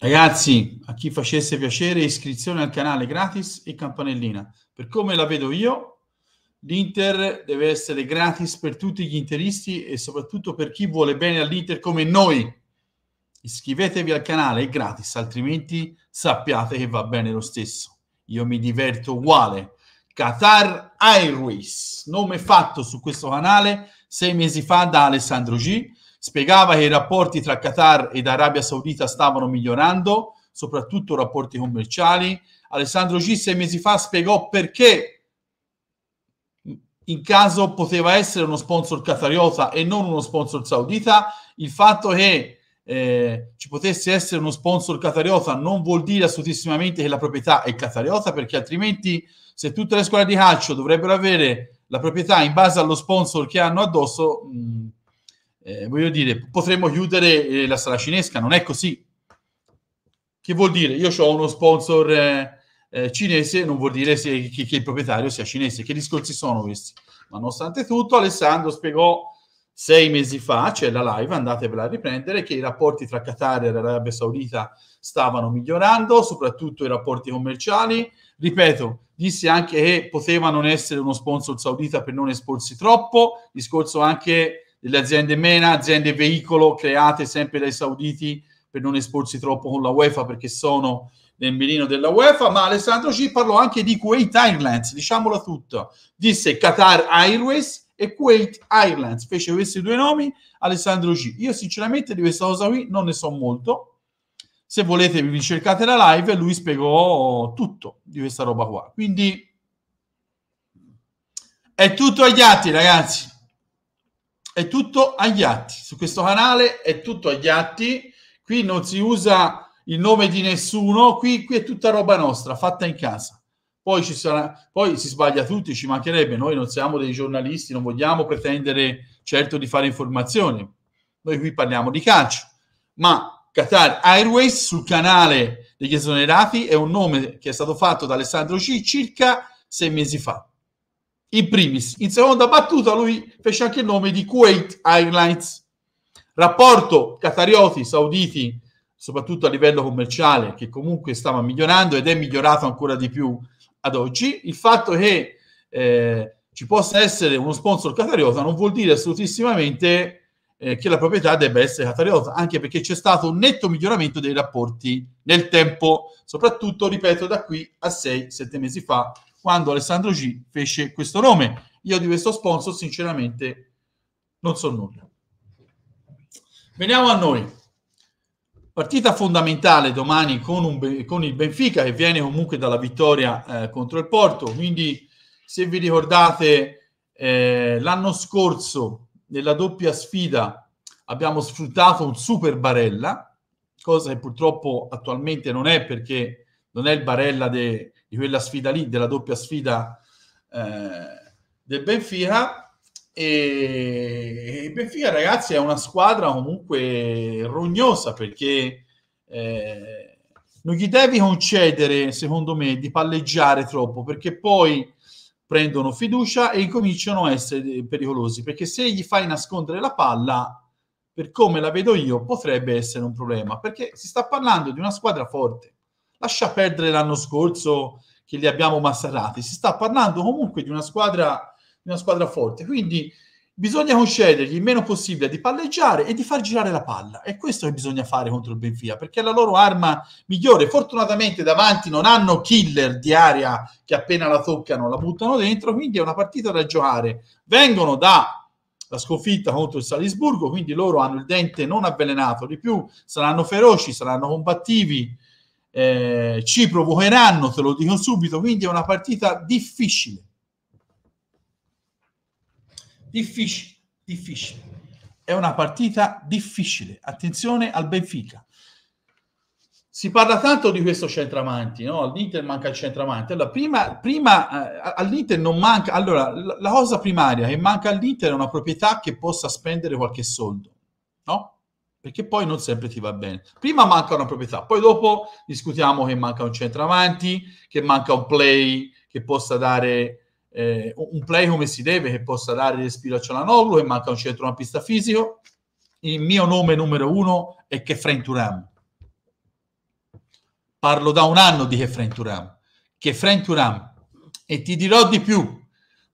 Ragazzi, a chi facesse piacere, iscrizione al canale gratis e campanellina. Per come la vedo io, l'Inter deve essere gratis per tutti gli interisti e soprattutto per chi vuole bene all'Inter come noi. Iscrivetevi al canale, è gratis, altrimenti sappiate che va bene lo stesso. Io mi diverto uguale. Qatar Airways, nome fatto su questo canale sei mesi fa da Alessandro G Spiegava che i rapporti tra Qatar ed Arabia Saudita stavano migliorando, soprattutto rapporti commerciali. Alessandro G sei mesi fa spiegò perché in caso poteva essere uno sponsor qatariota e non uno sponsor saudita, il fatto che eh, ci potesse essere uno sponsor qatariota non vuol dire assolutissimamente che la proprietà è qatariota, perché altrimenti se tutte le squadre di calcio dovrebbero avere la proprietà in base allo sponsor che hanno addosso, mh, mm, eh, voglio dire, potremmo chiudere eh, la sala cinesca, non è così. Che vuol dire? Io ho uno sponsor eh, eh, cinese, non vuol dire se, che, che, il proprietario sia cinese. Che discorsi sono questi? Ma nonostante tutto, Alessandro spiegò sei mesi fa, c'è la live, andatevela a riprendere, che i rapporti tra Qatar e l'Arabia Saudita stavano migliorando, soprattutto i rapporti commerciali. Ripeto, disse anche che poteva non essere uno sponsor saudita per non esporsi troppo, discorso anche delle aziende MENA, aziende veicolo create sempre dai sauditi per non esporsi troppo con la UEFA perché sono nel mirino della UEFA, ma Alessandro ci parlò anche di Kuwait Airlines, diciamola tutta, disse Qatar Airways e Kuwait Airlines, fece questi due nomi Alessandro G. Io sinceramente di questa cosa qui non ne so molto, se volete vi cercate la live e lui spiegò tutto di questa roba qua, quindi è tutto agli atti ragazzi è tutto agli atti. Su questo canale è tutto agli atti. Qui non si usa il nome di nessuno, qui, qui è tutta roba nostra, fatta in casa. Poi, ci sarà, poi si sbaglia tutti, ci mancherebbe. Noi non siamo dei giornalisti, non vogliamo pretendere certo di fare informazioni. Noi qui parliamo di calcio. Ma Qatar Airways sul canale degli esonerati è un nome che è stato fatto da Alessandro C circa sei mesi fa in primis. In seconda battuta lui fece anche il nome di Kuwait Airlines. Rapporto Qatarioti, Sauditi, soprattutto a livello commerciale, che comunque stava migliorando ed è migliorato ancora di più ad oggi. Il fatto che eh, ci possa essere uno sponsor catariota non vuol dire assolutissimamente eh, che la proprietà debba essere catariota, anche perché c'è stato un netto miglioramento dei rapporti nel tempo, soprattutto, ripeto, da qui a 6-7 mesi fa, quando Alessandro G fece questo nome. Io di questo sponsor sinceramente non so nulla. Veniamo a noi. Partita fondamentale domani con, un, con il Benfica che viene comunque dalla vittoria eh, contro il Porto, quindi se vi ricordate eh, l'anno scorso nella doppia sfida abbiamo sfruttato un super Barella, cosa che purtroppo attualmente non è perché non è il Barella de, di quella sfida lì, della doppia sfida eh, del Benfica. E, il Benfica, ragazzi, è una squadra comunque rognosa perché eh, non gli devi concedere, secondo me, di palleggiare troppo perché poi prendono fiducia e incominciano a essere pericolosi perché se gli fai nascondere la palla per come la vedo io potrebbe essere un problema perché si sta parlando di una squadra forte lascia perdere l'anno scorso che li abbiamo massacrati, si sta parlando comunque di una squadra, di una squadra forte, quindi bisogna concedergli il meno possibile di palleggiare e di far girare la palla. È questo che bisogna fare contro il Benfica, perché è la loro arma migliore. Fortunatamente davanti non hanno killer di aria che appena la toccano la buttano dentro, quindi è una partita da giocare. Vengono da la sconfitta contro il Salisburgo, quindi loro hanno il dente non avvelenato, di più saranno feroci, saranno combattivi eh, ci provocheranno, te lo dico subito, quindi è una partita difficile. Difficile, difficile. È una partita difficile. Attenzione al Benfica. Si parla tanto di questo centravanti, no? All'Inter manca il centravanti. Allora, prima, prima eh, all'Inter non manca... Allora, la, la cosa primaria che manca all'Inter è una proprietà che possa spendere qualche soldo, no? perché poi non sempre ti va bene. Prima manca una proprietà, poi dopo discutiamo che manca un centravanti, che manca un play che possa dare eh, un play come si deve, che possa dare respiro a Cialanoglu, che manca un centrocampista fisico. Il mio nome numero uno è Kefren Turam. Parlo da un anno di Kefren Turam. Kefren Turam. E ti dirò di più,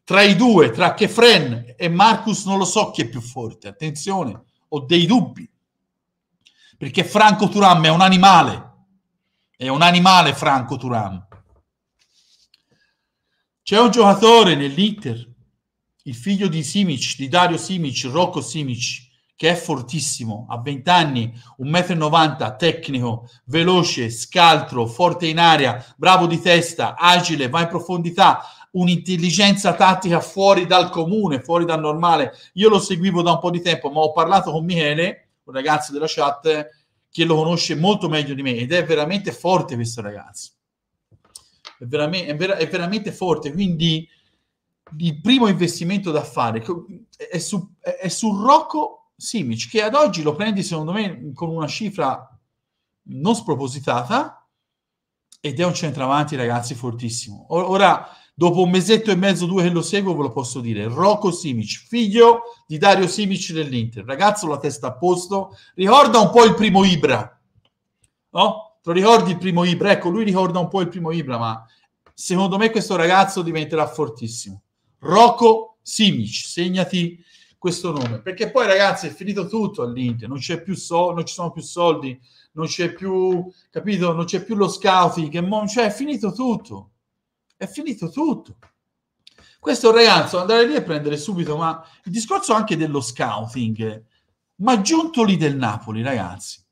tra i due, tra Kefren e Marcus, non lo so chi è più forte. Attenzione, ho dei dubbi perché Franco Turam è un animale, è un animale Franco Turam. C'è un giocatore nell'Inter, il figlio di Simic, di Dario Simic, Rocco Simic, che è fortissimo, ha 20 anni, 1,90 m, tecnico, veloce, scaltro, forte in aria, bravo di testa, agile, va in profondità, un'intelligenza tattica fuori dal comune, fuori dal normale. Io lo seguivo da un po' di tempo, ma ho parlato con Michele un ragazzo della chat che lo conosce molto meglio di me ed è veramente forte questo ragazzo. È, veramente, è ver- è veramente forte, quindi il primo investimento da fare è su, è su Rocco Simic, che ad oggi lo prendi secondo me con una cifra non spropositata ed è un centravanti ragazzi fortissimo. Ora dopo un mesetto e mezzo, due che lo seguo, ve lo posso dire. Rocco Simic, figlio di Dario Simic dell'Inter, ragazzo la testa a posto, ricorda un po' il primo Ibra, no? Te lo ricordi il primo Ibra? Ecco, lui ricorda un po' il primo Ibra, ma secondo me questo ragazzo diventerà fortissimo. Rocco Simic, segnati questo nome, perché poi ragazzi è finito tutto all'Inter, non, c'è più sol- non ci sono più soldi, non c'è più, capito, non c'è più lo scouting, mo- cioè è finito tutto è finito tutto. Questo ragazzo andare lì e prendere subito, ma il discorso anche dello scouting, ma Giuntoli del Napoli, ragazzi.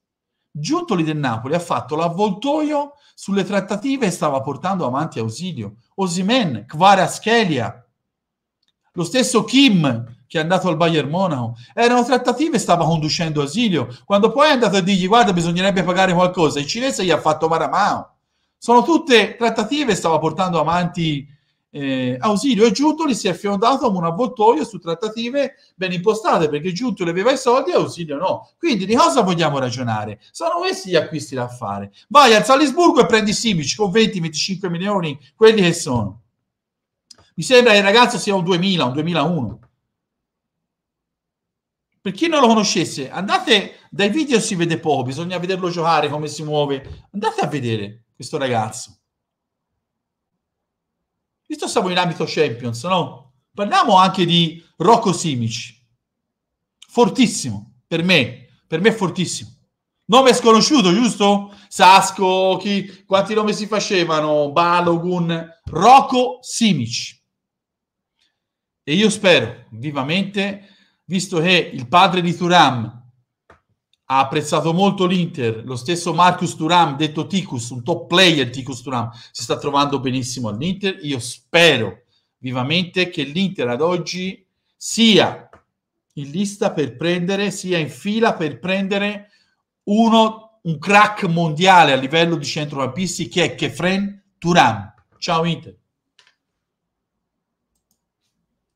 Giuntoli del Napoli ha fatto l'avvoltoio sulle trattative e stava portando avanti Ausilio, Osimen, Kvaratskhelia, lo stesso Kim che è andato al Bayern Monaco. Erano trattative e stava conducendo Ausilio. Quando poi è andato a dirgli guarda bisognerebbe pagare qualcosa, il cinese gli ha fatto Maramao. Sono tutte trattative, stava portando avanti eh, Ausilio e Giuntoli, si è affiancato a un avvoltoio su trattative ben impostate, perché Giuntoli aveva i soldi e Ausilio no. Quindi di cosa vogliamo ragionare? Sono questi gli acquisti da fare. Vai al Salisburgo e prendi Sibic con 20-25 milioni, quelli che sono. Mi sembra che il ragazzo sia un 2000, un 2001 per chi non lo conoscesse, andate dai video si vede poco, bisogna vederlo giocare come si muove, andate a vedere questo ragazzo. Visto che siamo in ambito Champions, no? Parliamo anche di Rocco Simici. Fortissimo, per me. Per me è fortissimo. Nome sconosciuto, giusto? Sasco, chi, quanti nomi si facevano? Balogun, Rocco Simici. E io spero vivamente, visto che il padre di Turam ha apprezzato molto l'Inter, lo stesso Marcus Turam, detto Ticus, un top player Ticus Turam, si sta trovando benissimo all'Inter. Io spero vivamente che l'Inter ad oggi sia in lista per prendere, sia in fila per prendere uno, un crack mondiale a livello di centrocampisti che è Kefren Turam. Ciao Inter.